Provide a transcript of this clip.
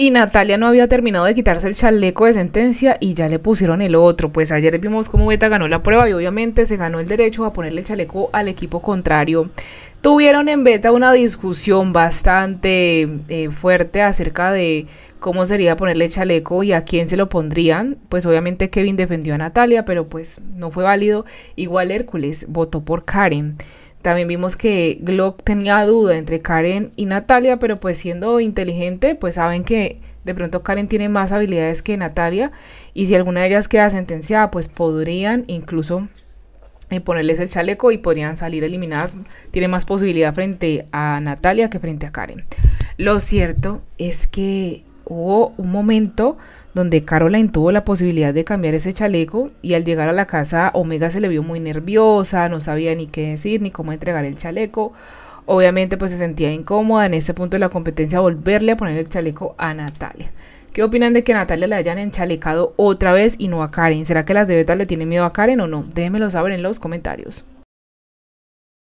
Y Natalia no había terminado de quitarse el chaleco de sentencia y ya le pusieron el otro. Pues ayer vimos cómo Beta ganó la prueba y obviamente se ganó el derecho a ponerle chaleco al equipo contrario. Tuvieron en Beta una discusión bastante eh, fuerte acerca de cómo sería ponerle chaleco y a quién se lo pondrían. Pues obviamente Kevin defendió a Natalia, pero pues no fue válido. Igual Hércules votó por Karen. También vimos que Glock tenía duda entre Karen y Natalia, pero pues siendo inteligente, pues saben que de pronto Karen tiene más habilidades que Natalia y si alguna de ellas queda sentenciada, pues podrían incluso eh, ponerles el chaleco y podrían salir eliminadas. Tiene más posibilidad frente a Natalia que frente a Karen. Lo cierto es que hubo un momento donde Caroline tuvo la posibilidad de cambiar ese chaleco y al llegar a la casa Omega se le vio muy nerviosa, no sabía ni qué decir ni cómo entregar el chaleco. Obviamente pues se sentía incómoda en este punto de la competencia volverle a poner el chaleco a Natalia. ¿Qué opinan de que a Natalia le hayan enchalecado otra vez y no a Karen? ¿Será que las de betal le tienen miedo a Karen o no? Déjenmelo saber en los comentarios.